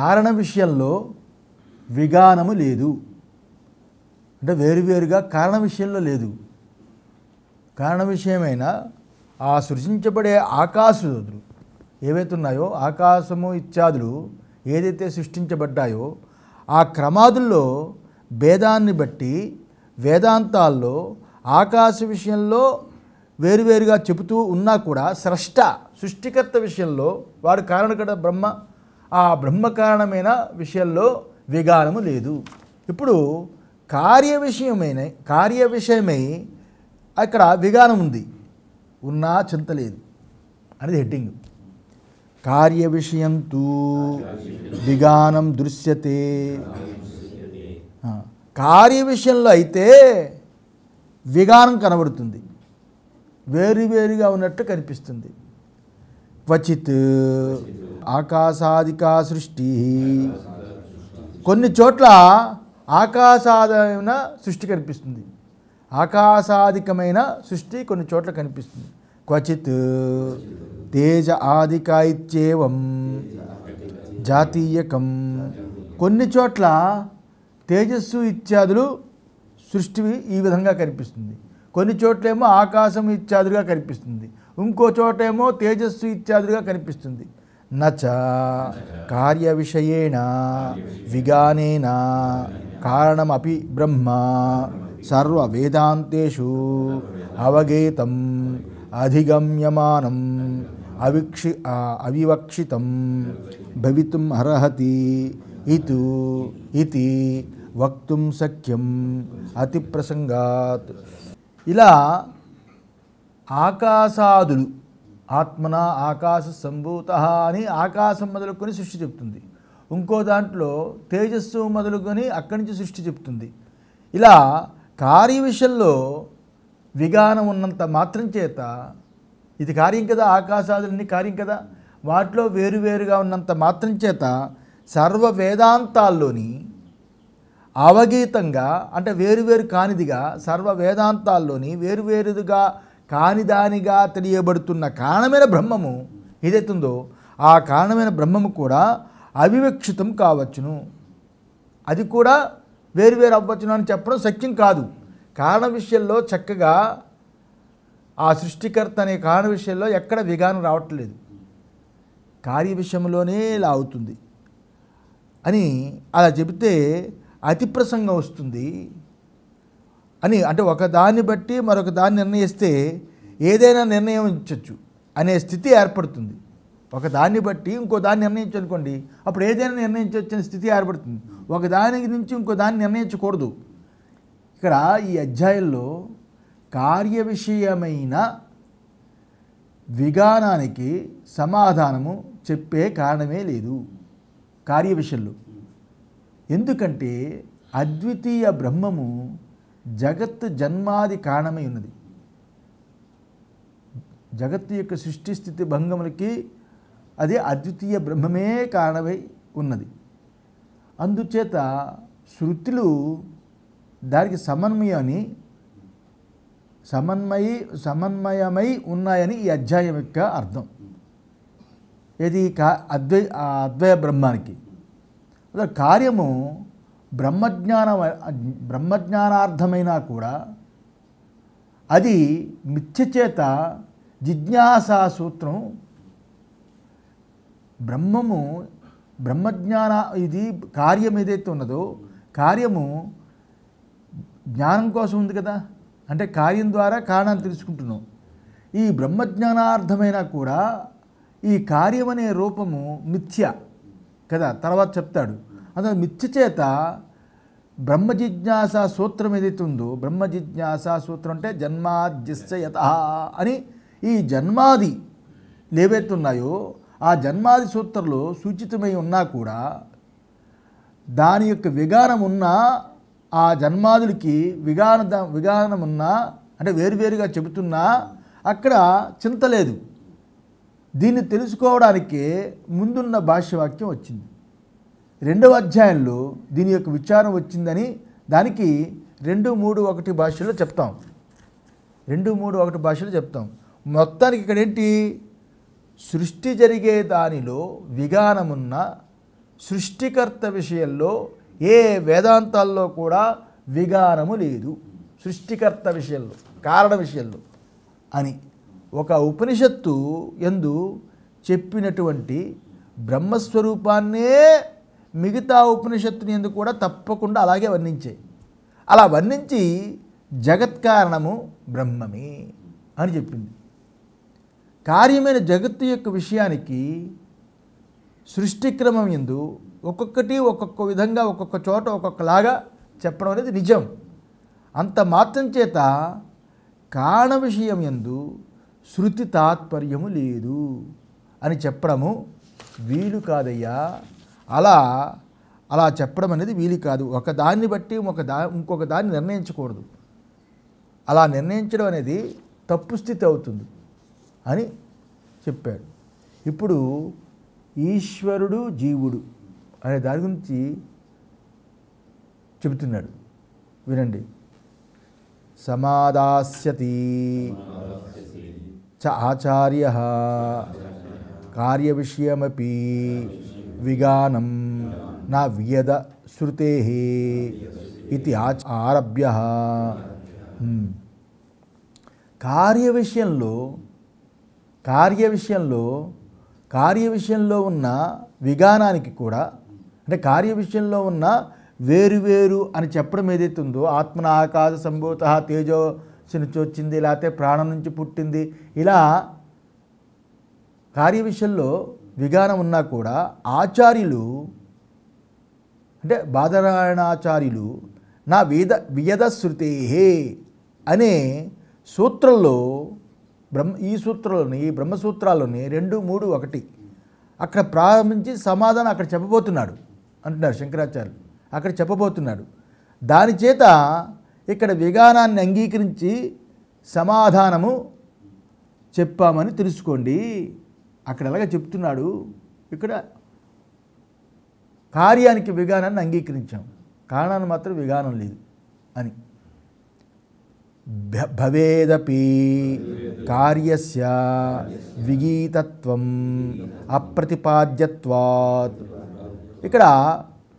కారణ విషయంలో విగానము లేదు అంటే వేరువేరుగా కారణ విషయంలో లేదు కారణ విషయమైనా ఆ సృష్టించబడే ఏవైతే ఏవైతున్నాయో ఆకాశము ఇత్యాదులు ఏదైతే సృష్టించబడ్డాయో ఆ క్రమాదుల్లో భేదాన్ని బట్టి వేదాంతాల్లో ఆకాశ విషయంలో వేరువేరుగా చెబుతూ ఉన్నా కూడా స్రష్ట సృష్టికర్త విషయంలో వాడు కారణకర్త బ్రహ్మ ఆ బ్రహ్మకారణమైన విషయంలో విగారము లేదు ఇప్పుడు కార్య విషయమైన కార్య విషయమై అక్కడ విగారం ఉంది ఉన్నా చింత లేదు అనేది హెడ్డింగ్ కార్య విషయం తూ విగానం దృశ్యతే కార్య విషయంలో అయితే విగానం కనబడుతుంది వేరువేరుగా ఉన్నట్టు కనిపిస్తుంది క్వచిత్ ఆకాశాదికా సృష్టి కొన్ని చోట్ల ఆకాశాదమైన సృష్టి కనిపిస్తుంది ఆకాశాధికమైన సృష్టి కొన్ని చోట్ల కనిపిస్తుంది క్వచిత్ తేజ ఆదిక ఇచ్చేవం జాతీయకం కొన్ని చోట్ల తేజస్సు ఇత్యాదులు సృష్టి ఈ విధంగా కనిపిస్తుంది కొన్ని చోట్లేమో ఆకాశం ఇత్యాదులుగా కనిపిస్తుంది ఇంకో చోటేమో తేజస్సు ఇత్యాదులుగా కనిపిస్తుంది నచ కార్య విషయేణ విగానేన కారణమపి బ్రహ్మ సర్వ వేదాంతేషు అవగేతం అధిగమ్యమానం అవిక్షి అవివక్షితం భవితుం అర్హతి ఇతు ఇది వక్తుం సఖ్యం అతి ప్రసంగాత్ ఇలా ఆకాశాదులు ఆత్మన ఆకాశ సంభూత అని ఆకాశం మొదలుకొని సృష్టి చెప్తుంది ఇంకో దాంట్లో తేజస్సు మొదలుకొని అక్కడి నుంచి సృష్టి చెప్తుంది ఇలా కార్య విషయంలో విగానం ఉన్నంత మాత్రం చేత ఇది కార్యం కదా ఆకాశాదులన్నీ కార్యం కదా వాటిలో వేరువేరుగా ఉన్నంత మాత్రం చేత సర్వ వేదాంతాల్లోని అవగీతంగా అంటే వేరువేరు కానిదిగా సర్వ వేదాంతాల్లోని వేరువేరుగా కాని దానిగా తెలియబడుతున్న కారణమైన బ్రహ్మము ఏదైతుందో ఆ కారణమైన బ్రహ్మము కూడా అవివక్షితం కావచ్చును అది కూడా వేరువేరు అవ్వచ్చును అని చెప్పడం సత్యం కాదు కారణ విషయంలో చక్కగా ఆ సృష్టికర్త అనే కారణ విషయంలో ఎక్కడ విగానం రావట్లేదు కార్య విషయంలోనే ఇలా అవుతుంది అని అలా చెబితే అతి ప్రసంగం వస్తుంది అని అంటే ఒక దాన్ని బట్టి మరొక దాన్ని నిర్ణయిస్తే ఏదైనా నిర్ణయించవచ్చు అనే స్థితి ఏర్పడుతుంది ఒక దాన్ని బట్టి ఇంకో దాన్ని నిర్ణయించనుకోండి అప్పుడు ఏదైనా అనే స్థితి ఏర్పడుతుంది ఒక దాని నుంచి ఇంకో దాన్ని నిర్ణయించకూడదు ఇక్కడ ఈ అధ్యాయంలో కార్య విషయమైన విగానానికి సమాధానము చెప్పే కారణమే లేదు కార్య విషయంలో ఎందుకంటే అద్వితీయ బ్రహ్మము జగత్తు జన్మాది కారణమై ఉన్నది జగత్తు యొక్క సృష్టి స్థితి భంగములకి అది అద్వితీయ బ్రహ్మమే కారణమై ఉన్నది అందుచేత శృతులు దానికి సమన్వయని సమన్వయ సమన్వయమై ఉన్నాయని ఈ అధ్యాయం యొక్క అర్థం ఇది కా అద్వై అద్వయ బ్రహ్మానికి అదే కార్యము బ్రహ్మజ్ఞాన బ్రహ్మజ్ఞానార్థమైనా కూడా అది మిథ్యచేత జిజ్ఞాసా సూత్రం బ్రహ్మము బ్రహ్మజ్ఞాన ఇది కార్యం ఏదైతే ఉన్నదో కార్యము జ్ఞానం కోసం ఉంది కదా అంటే కార్యం ద్వారా కారణాన్ని తెలుసుకుంటున్నాం ఈ బ్రహ్మజ్ఞానార్థమైనా కూడా ఈ కార్యం అనే రూపము మిథ్య కదా తర్వాత చెప్తాడు అందులో మిథ్య చేత బ్రహ్మ సూత్రం ఏదైతే ఉందో బ్రహ్మజిజ్ఞాస సూత్రం అంటే జన్మాద్యస్య యత అని ఈ జన్మాది ఉన్నాయో ఆ జన్మాది సూత్రంలో సూచితమై ఉన్నా కూడా దాని యొక్క విగానం ఉన్న ఆ జన్మాదులకి విగాన విగానం ఉన్నా అంటే వేరువేరుగా చెబుతున్నా అక్కడ చింత లేదు దీన్ని తెలుసుకోవడానికే ముందున్న భాష్యవాక్యం వచ్చింది రెండవ అధ్యాయంలో దీని యొక్క విచారం వచ్చిందని దానికి రెండు మూడు ఒకటి భాషలో చెప్తాం రెండు మూడు ఒకటి భాషలో చెప్తాం మొత్తానికి ఇక్కడ ఏంటి సృష్టి జరిగే దానిలో విగానమున్న సృష్టికర్త విషయంలో ఏ వేదాంతాల్లో కూడా విగానము లేదు సృష్టికర్త విషయంలో కారణ విషయంలో అని ఒక ఉపనిషత్తు ఎందు చెప్పినటువంటి బ్రహ్మస్వరూపాన్నే మిగతా ఉపనిషత్తుని ఎందుకు కూడా తప్పకుండా అలాగే వర్ణించాయి అలా వర్ణించి జగత్కారణము బ్రహ్మమే అని చెప్పింది కార్యమైన జగత్తు యొక్క విషయానికి సృష్టిక్రమం ఎందు ఒక్కొక్కటి ఒక్కొక్క విధంగా ఒక్కొక్క చోట ఒక్కొక్కలాగా చెప్పడం అనేది నిజం అంత మాత్రం చేత కాణ విషయం ఎందు శృతి తాత్పర్యము లేదు అని చెప్పడము వీలు కాదయ్యా అలా అలా చెప్పడం అనేది వీలు కాదు ఒక దాన్ని బట్టి ఒక దా ఇంకొక దాన్ని నిర్ణయించకూడదు అలా నిర్ణయించడం అనేది తప్పు స్థితి అవుతుంది అని చెప్పాడు ఇప్పుడు ఈశ్వరుడు జీవుడు అనే దాని గురించి చెబుతున్నాడు వినండి సమాదాస్యతి చ ఆచార్య కార్య విషయమీ విగానం నా వియద శృతే ఇది ఆచ ఆరభ్య కార్య విషయంలో కార్య విషయంలో కార్య విషయంలో ఉన్న విగానానికి కూడా అంటే కార్య విషయంలో ఉన్న వేరువేరు అని చెప్పడం ఏదైతే ఉందో ఆత్మన ఆకాశ సంభూత తేజో నుంచి వచ్చింది లేకపోతే ప్రాణం నుంచి పుట్టింది ఇలా కార్య విషయంలో విధానం ఉన్నా కూడా ఆచార్యులు అంటే బాధరాయణాచార్యులు నా వేద వియద హే అనే సూత్రంలో బ్రహ్మ ఈ సూత్రంలోని ఈ బ్రహ్మసూత్రాల్లోని రెండు మూడు ఒకటి అక్కడ ప్రారంభించి సమాధానం అక్కడ చెప్పబోతున్నాడు అంటున్నారు శంకరాచార్యులు అక్కడ చెప్పబోతున్నాడు దాని చేత ఇక్కడ విగానాన్ని అంగీకరించి సమాధానము చెప్పామని తెలుసుకోండి అక్కడ ఎలాగ చెప్తున్నాడు ఇక్కడ కార్యానికి విగానాన్ని అంగీకరించాం కారణాన్ని మాత్రం విగానం లేదు అని భవేదపి కార్యస్య విగీతత్వం అప్రతిపాద్యత్వాత్ ఇక్కడ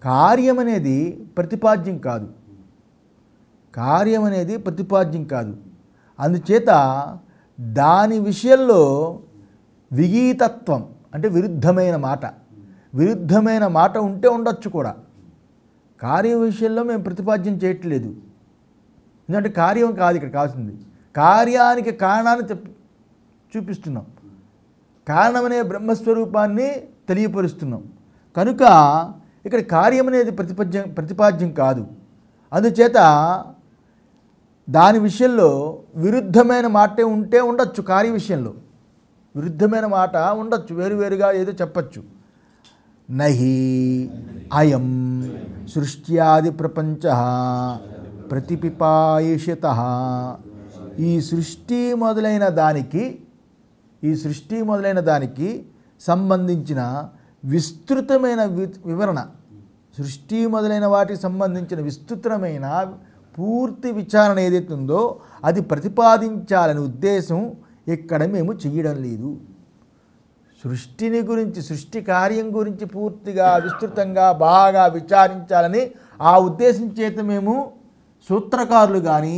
కార్యం అనేది ప్రతిపాద్యం కాదు కార్యం అనేది ప్రతిపాద్యం కాదు అందుచేత దాని విషయంలో విగీతత్వం అంటే విరుద్ధమైన మాట విరుద్ధమైన మాట ఉంటే ఉండొచ్చు కూడా కార్యం విషయంలో మేము ప్రతిపాద్యం చేయట్లేదు ఎందుకంటే కార్యం కాదు ఇక్కడ కావాల్సింది కార్యానికి కారణాన్ని చూపిస్తున్నాం కారణమనే బ్రహ్మస్వరూపాన్ని తెలియపరుస్తున్నాం కనుక ఇక్కడ కార్యం అనేది ప్రతిపద్యం ప్రతిపాద్యం కాదు అందుచేత దాని విషయంలో విరుద్ధమైన మాటే ఉంటే ఉండొచ్చు కార్య విషయంలో విరుద్ధమైన మాట ఉండొచ్చు వేరువేరుగా ఏదో చెప్పచ్చు నహి అయం సృష్ట్యాది ప్రపంచ ప్రతిపిపాయిషిత ఈ సృష్టి మొదలైన దానికి ఈ సృష్టి మొదలైన దానికి సంబంధించిన విస్తృతమైన వివరణ సృష్టి మొదలైన వాటికి సంబంధించిన విస్తృతమైన పూర్తి విచారణ ఏదైతే ఉందో అది ప్రతిపాదించాలనే ఉద్దేశం ఇక్కడ మేము చెయ్యడం లేదు సృష్టిని గురించి సృష్టి కార్యం గురించి పూర్తిగా విస్తృతంగా బాగా విచారించాలని ఆ ఉద్దేశం చేత మేము సూత్రకారులు కానీ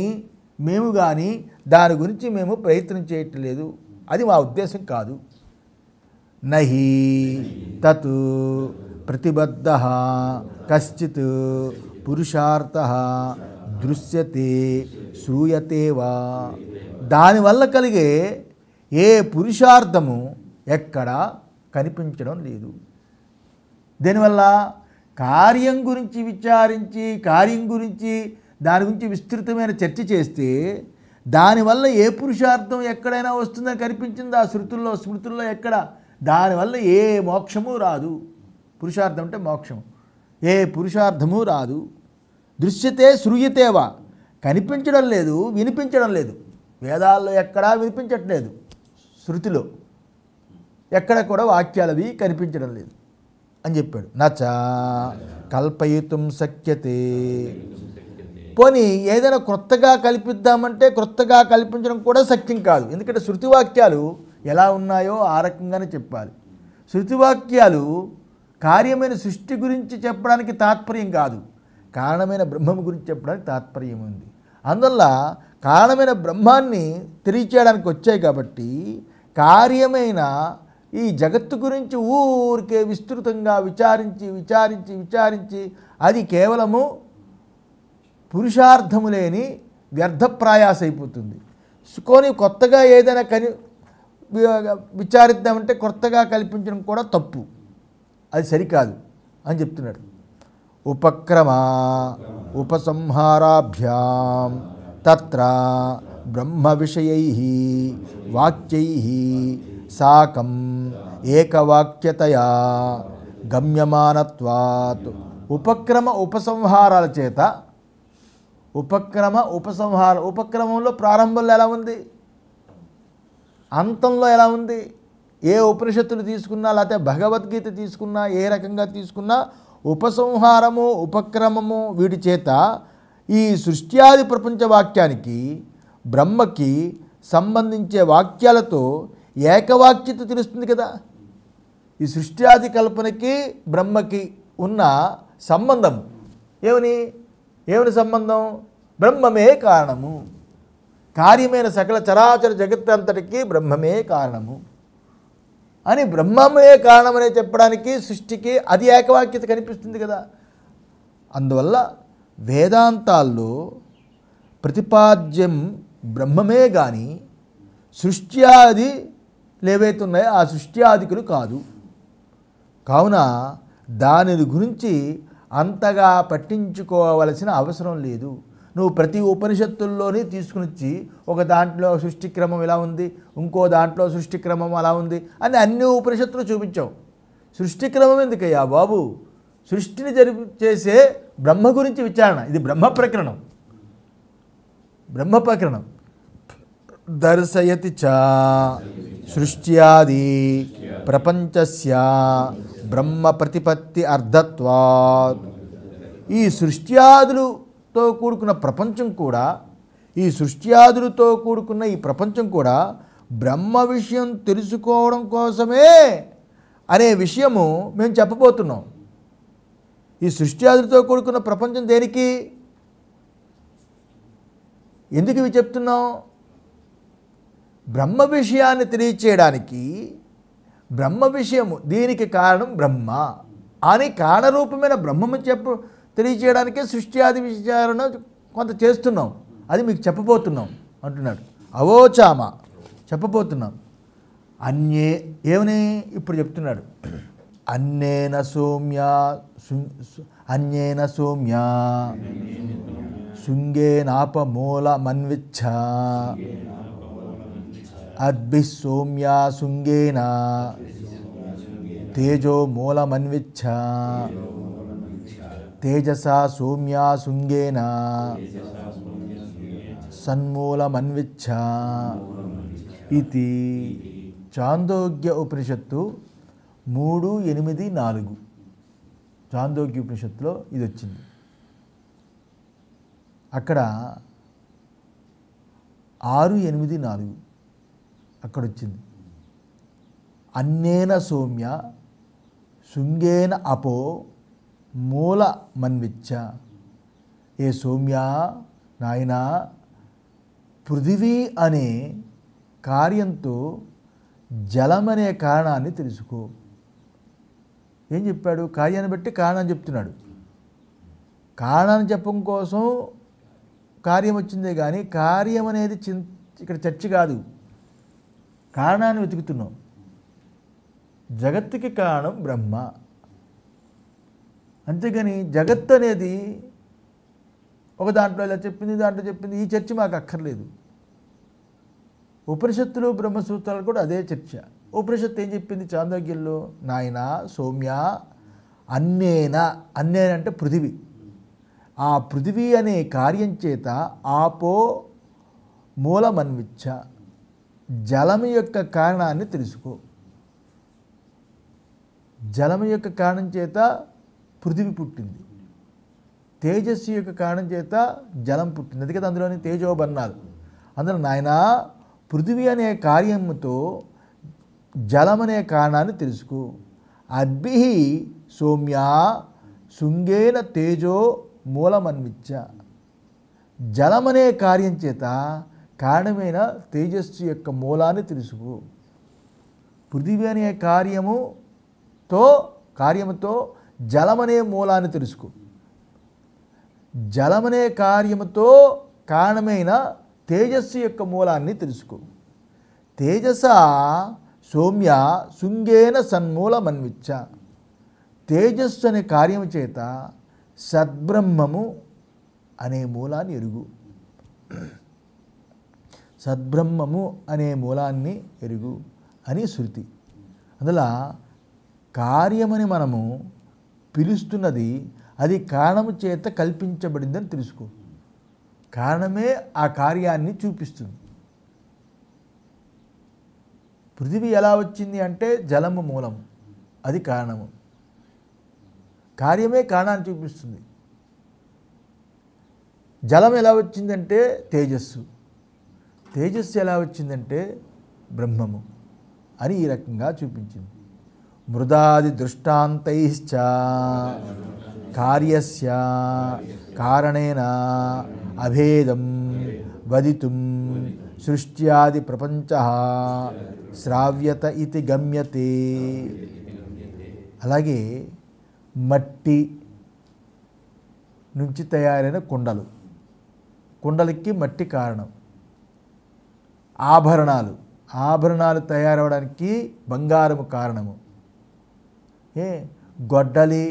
మేము కానీ దాని గురించి మేము ప్రయత్నం చేయట్లేదు అది మా ఉద్దేశం కాదు నహి తత్ ప్రతిబద్ధ కశ్చిత్ పురుషార్థ దృశ్యతే శూయతే వా దానివల్ల కలిగే ఏ పురుషార్థము ఎక్కడా కనిపించడం లేదు దీనివల్ల కార్యం గురించి విచారించి కార్యం గురించి దాని గురించి విస్తృతమైన చర్చ చేస్తే దానివల్ల ఏ పురుషార్థం ఎక్కడైనా వస్తుందని కనిపించింది ఆ శృతుల్లో స్మృతుల్లో ఎక్కడ దానివల్ల ఏ మోక్షము రాదు పురుషార్థం అంటే మోక్షం ఏ పురుషార్థము రాదు దృశ్యతే శృయతేవా కనిపించడం లేదు వినిపించడం లేదు వేదాల్లో ఎక్కడా వినిపించట్లేదు శృతిలో ఎక్కడ కూడా వాక్యాలవి కనిపించడం లేదు అని చెప్పాడు నచ కల్పయుతం శక్యతే పోనీ ఏదైనా క్రొత్తగా కల్పిద్దామంటే క్రొత్తగా కల్పించడం కూడా శక్యం కాదు ఎందుకంటే శృతివాక్యాలు ఎలా ఉన్నాయో ఆ రకంగానే చెప్పాలి శృతివాక్యాలు కార్యమైన సృష్టి గురించి చెప్పడానికి తాత్పర్యం కాదు కారణమైన బ్రహ్మం గురించి చెప్పడానికి తాత్పర్యం ఉంది అందువల్ల కారణమైన బ్రహ్మాన్ని తెలియచేయడానికి వచ్చాయి కాబట్టి కార్యమైన ఈ జగత్తు గురించి ఊరికే విస్తృతంగా విచారించి విచారించి విచారించి అది కేవలము పురుషార్థము లేని వ్యర్థప్రాయాస అయిపోతుంది కొని కొత్తగా ఏదైనా కని విచారిద్దామంటే కొత్తగా కల్పించడం కూడా తప్పు అది సరికాదు అని చెప్తున్నాడు ఉపక్రమ ఉపసంహారాభ్యాం తత్ర బ్రహ్మ విషయై వాక్యై సాకం ఏకవాక్యతయా గమ్యమానత్వాత్ ఉపక్రమ ఉపసంహారాల చేత ఉపక్రమ ఉపసంహార ఉపక్రమంలో ప్రారంభంలో ఎలా ఉంది అంతంలో ఎలా ఉంది ఏ ఉపనిషత్తులు తీసుకున్నా లేకపోతే భగవద్గీత తీసుకున్నా ఏ రకంగా తీసుకున్నా ఉపసంహారము ఉపక్రమము వీటి చేత ఈ సృష్ట్యాది ప్రపంచ వాక్యానికి బ్రహ్మకి సంబంధించే వాక్యాలతో ఏకవాక్యత తెలుస్తుంది కదా ఈ సృష్టి ఆది కల్పనకి బ్రహ్మకి ఉన్న సంబంధం ఏమని ఏమని సంబంధం బ్రహ్మమే కారణము కార్యమైన సకల చరాచర జగత్తంతటికి బ్రహ్మమే కారణము అని బ్రహ్మమే కారణమనే చెప్పడానికి సృష్టికి అది ఏకవాక్యత కనిపిస్తుంది కదా అందువల్ల వేదాంతాల్లో ప్రతిపాద్యం బ్రహ్మమే కానీ సృష్ట్యాది లేవైతున్నాయో ఆ సృష్ట్యాదికులు కాదు కావున దాని గురించి అంతగా పట్టించుకోవలసిన అవసరం లేదు నువ్వు ప్రతి ఉపనిషత్తుల్లోనే తీసుకునిచ్చి ఒక దాంట్లో సృష్టి క్రమం ఇలా ఉంది ఇంకో దాంట్లో సృష్టి క్రమం అలా ఉంది అని అన్ని ఉపనిషత్తులు చూపించావు సృష్టి క్రమం ఎందుకయ్యా బాబు సృష్టిని జరిపి చేసే బ్రహ్మ గురించి విచారణ ఇది బ్రహ్మ ప్రకరణం బ్రహ్మ ప్రకరణం దర్శయతి చ సృష్ట్యాది ప్రపంచస్య బ్రహ్మ ప్రతిపత్తి అర్ధత్వా ఈ సృష్ట్యాదులతో కూడుకున్న ప్రపంచం కూడా ఈ సృష్ట్యాదులతో కూడుకున్న ఈ ప్రపంచం కూడా బ్రహ్మ విషయం తెలుసుకోవడం కోసమే అనే విషయము మేము చెప్పబోతున్నాం ఈ సృష్ట్యాదులతో కూడుకున్న ప్రపంచం దేనికి ఎందుకు ఇవి చెప్తున్నాం బ్రహ్మ విషయాన్ని తెలియచేయడానికి బ్రహ్మ విషయము దీనికి కారణం బ్రహ్మ అని కారణరూపమైన బ్రహ్మము చెప్ప తెలియచేయడానికే సృష్టి ఆది విచారణ కొంత చేస్తున్నాం అది మీకు చెప్పబోతున్నాం అంటున్నాడు అవోచామ చెప్పబోతున్నాం అన్యే ఏమని ఇప్పుడు చెప్తున్నాడు అన్నేన సౌమ్య అన్యేన సౌమ్య శృంగేనాపమూలమన్విచ్ఛ అద్భిః శృంగేన తేజో మూలమన్విచ్ఛ తేజసా సోమ్యా శృంగేన సన్మూలమన్విచ్ఛ ఇది చాందోగ్య ఉపనిషత్తు మూడు ఎనిమిది నాలుగు చాందోగ్య ఉపనిషత్తులో ఇది వచ్చింది అక్కడ ఆరు ఎనిమిది నాలుగు అక్కడ వచ్చింది అన్నేన సౌమ్య శృంగేన అపో మూల మన్విచ్చ ఏ సౌమ్య నాయన పృథివీ అనే కార్యంతో జలమనే కారణాన్ని తెలుసుకో ఏం చెప్పాడు కార్యాన్ని బట్టి కారణం చెప్తున్నాడు కారణాన్ని చెప్పడం కోసం కార్యం వచ్చిందే కానీ కార్యం అనేది చింత ఇక్కడ చర్చ కాదు కారణాన్ని వెతుకుతున్నాం జగత్తుకి కారణం బ్రహ్మ అంతేగాని జగత్ అనేది ఒక దాంట్లో ఇలా చెప్పింది దాంట్లో చెప్పింది ఈ చర్చ మాకు అక్కర్లేదు ఉపనిషత్తులు బ్రహ్మసూత్రాలు కూడా అదే చర్చ ఉపనిషత్తు ఏం చెప్పింది చాందోగ్యంలో నాయన సౌమ్య అన్నేన అన్నేనంటే పృథివి ఆ పృథివీ అనే కార్యం చేత ఆపో మూలమన్విచ్చ జలము యొక్క కారణాన్ని తెలుసుకో జలము యొక్క కారణం చేత పృథివి పుట్టింది తేజస్సు యొక్క కారణం చేత జలం పుట్టింది అందుకే అందులోని తేజోబన్నాలు అందులో నాయన పృథివి అనే కార్యముతో జలం అనే కారణాన్ని తెలుసుకో అద్భి సౌమ్య శృంగేన తేజో మూలమన్విచ్చ జలమనే కార్యం చేత కారణమైన తేజస్సు యొక్క మూలాన్ని తెలుసుకు పృథివీ అనే కార్యముతో కార్యముతో జలమనే మూలాన్ని తెలుసుకు జలమనే కార్యముతో కారణమైన తేజస్సు యొక్క మూలాన్ని తెలుసుకు తేజస సౌమ్య శృంగేన సన్మూలమన్విచ్చ తేజస్సు అనే కార్యము చేత సద్బ్రహ్మము అనే మూలాన్ని ఎరుగు సద్బ్రహ్మము అనే మూలాన్ని ఎరుగు అని శృతి అందులో కార్యమని మనము పిలుస్తున్నది అది కారణము చేత కల్పించబడిందని తెలుసుకో కారణమే ఆ కార్యాన్ని చూపిస్తుంది పృథివీ ఎలా వచ్చింది అంటే జలము మూలం అది కారణము కార్యమే కారణాన్ని చూపిస్తుంది జలం ఎలా వచ్చిందంటే తేజస్సు తేజస్సు ఎలా వచ్చిందంటే బ్రహ్మము అని ఈ రకంగా చూపించింది మృదాది దృష్టాంతైశ్చ కార్యస్య కారణేన అభేదం వదితుం సృష్ట్యాది ప్రపంచ శ్రావ్యత ఇది గమ్యతే అలాగే మట్టి నుంచి తయారైన కుండలు కుండలకి మట్టి కారణం ఆభరణాలు ఆభరణాలు తయారవడానికి బంగారము కారణము ఏ గొడ్డలి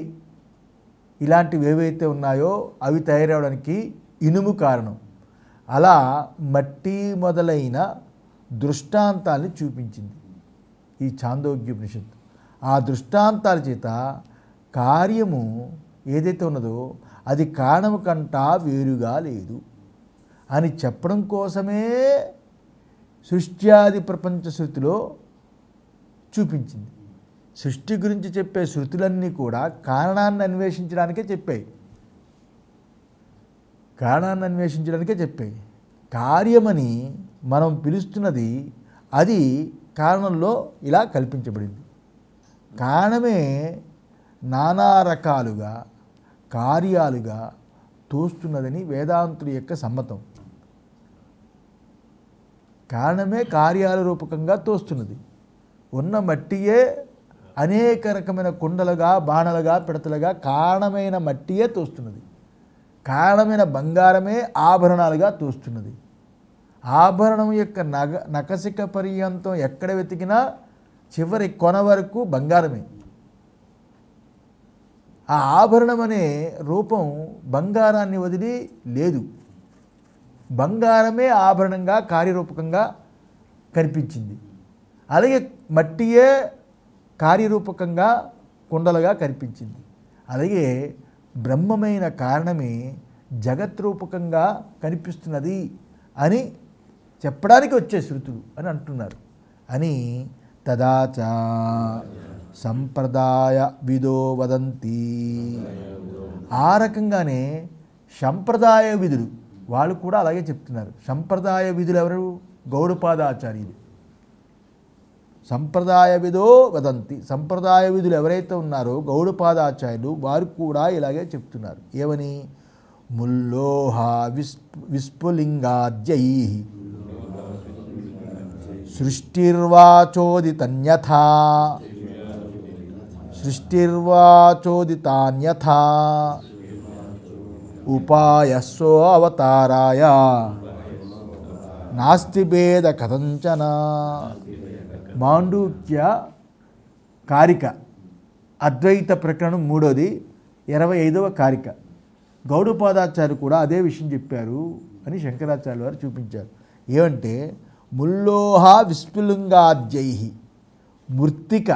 ఇలాంటివి ఏవైతే ఉన్నాయో అవి తయారవడానికి ఇనుము కారణం అలా మట్టి మొదలైన దృష్టాంతాన్ని చూపించింది ఈ చాందోగ్యోపనిషత్తు ఆ దృష్టాంతాల చేత కార్యము ఏదైతే ఉన్నదో అది కారణము కంటా వేరుగా లేదు అని చెప్పడం కోసమే సృష్ట్యాది ప్రపంచ శృతిలో చూపించింది సృష్టి గురించి చెప్పే శృతులన్నీ కూడా కారణాన్ని అన్వేషించడానికే చెప్పాయి కారణాన్ని అన్వేషించడానికే చెప్పాయి కార్యమని మనం పిలుస్తున్నది అది కారణంలో ఇలా కల్పించబడింది కారణమే నానా రకాలుగా కార్యాలుగా తోస్తున్నదని వేదాంతుడి యొక్క సమ్మతం కారణమే కార్యాల రూపకంగా తోస్తున్నది ఉన్న మట్టియే అనేక రకమైన కుండలుగా బాణలుగా పిడతలుగా కారణమైన మట్టియే తోస్తున్నది కారణమైన బంగారమే ఆభరణాలుగా తోస్తున్నది ఆభరణం యొక్క నగ నకసిక పర్యంతం ఎక్కడ వెతికినా చివరి కొన వరకు బంగారమే ఆ ఆభరణం అనే రూపం బంగారాన్ని వదిలి లేదు బంగారమే ఆభరణంగా కార్యరూపకంగా కనిపించింది అలాగే మట్టియే కార్యరూపకంగా కుండలుగా కనిపించింది అలాగే బ్రహ్మమైన కారణమే జగత్రూపకంగా కనిపిస్తున్నది అని చెప్పడానికి వచ్చే శృతులు అని అంటున్నారు అని తదాచ సంప్రదాయ విదో వదంతి ఆ రకంగానే సంప్రదాయ విధులు వాళ్ళు కూడా అలాగే చెప్తున్నారు సంప్రదాయ విధులు ఎవరు గౌడపాదాచార్యులు సంప్రదాయ విధో వదంతి సంప్రదాయ విధులు ఎవరైతే ఉన్నారో గౌడపాదాచార్యులు వారు కూడా ఇలాగే చెప్తున్నారు ఏమని ముల్లోహ విస్ విస్ఫులింగాద్యై సృష్టిర్వాచోదితన్యథా సృష్టిర్వాచోదితాన్యథా ఉపాయస్సో అవతారాయ నాస్తి భేద కథంచన మాండూక్య కారిక అద్వైత ప్రకరణం మూడోది ఇరవై ఐదవ కారిక గౌడపాదాచార్య కూడా అదే విషయం చెప్పారు అని శంకరాచార్య వారు చూపించారు ఏమంటే ముల్లోహ విస్ఫులింగాద్యై మృత్తిక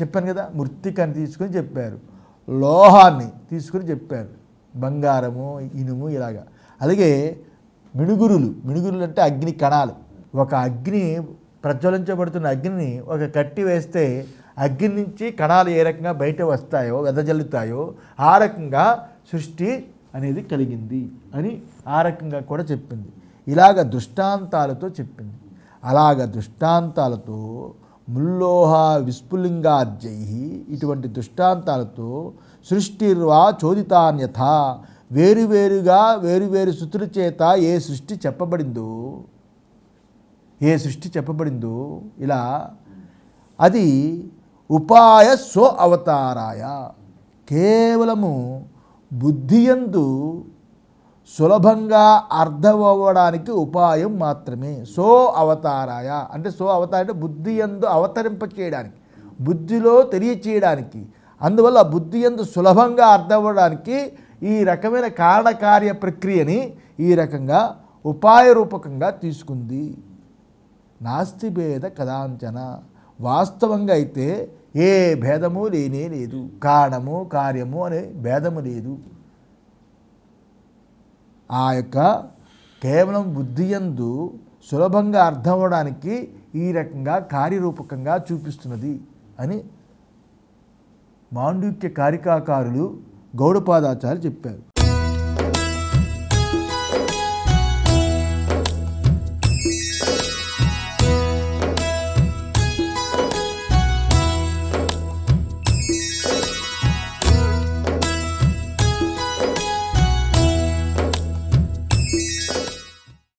చెప్పాను కదా మృత్తికని తీసుకొని చెప్పారు లోహాన్ని తీసుకుని చెప్పారు బంగారము ఇనుము ఇలాగా అలాగే మిణుగురులు మిణుగురులు అంటే అగ్ని కణాలు ఒక అగ్ని ప్రజ్వలించబడుతున్న అగ్నిని ఒక కట్టి వేస్తే అగ్ని నుంచి కణాలు ఏ రకంగా బయట వస్తాయో వెదజల్లుతాయో ఆ రకంగా సృష్టి అనేది కలిగింది అని ఆ రకంగా కూడా చెప్పింది ఇలాగ దృష్టాంతాలతో చెప్పింది అలాగ దృష్టాంతాలతో ముల్లోహ విస్ఫులింగార్జై ఇటువంటి దృష్టాంతాలతో సృష్టిర్వా చోదితాన్యథ వేరువేరుగా వేరువేరు శృతుల చేత ఏ సృష్టి చెప్పబడిందో ఏ సృష్టి చెప్పబడిందో ఇలా అది ఉపాయ సో అవతారాయ కేవలము బుద్ధియందు సులభంగా అర్థమవ్వడానికి ఉపాయం మాత్రమే సో అవతారాయ అంటే సో అవతార అంటే బుద్ధి ఎందు అవతరింప చేయడానికి బుద్ధిలో తెలియచేయడానికి అందువల్ల బుద్ధి ఎందు సులభంగా అర్థమవ్వడానికి ఈ రకమైన కారణకార్య ప్రక్రియని ఈ రకంగా ఉపాయ రూపకంగా తీసుకుంది నాస్తి భేద కదాంచన వాస్తవంగా అయితే ఏ భేదము లేనే లేదు కారణము కార్యము అనే భేదము లేదు ఆ యొక్క కేవలం బుద్ధి ఎందు సులభంగా అర్థమవడానికి ఈ రకంగా కార్యరూపకంగా చూపిస్తున్నది అని మాండుక్య కారికాకారులు గౌడపాదాచార్య చెప్పారు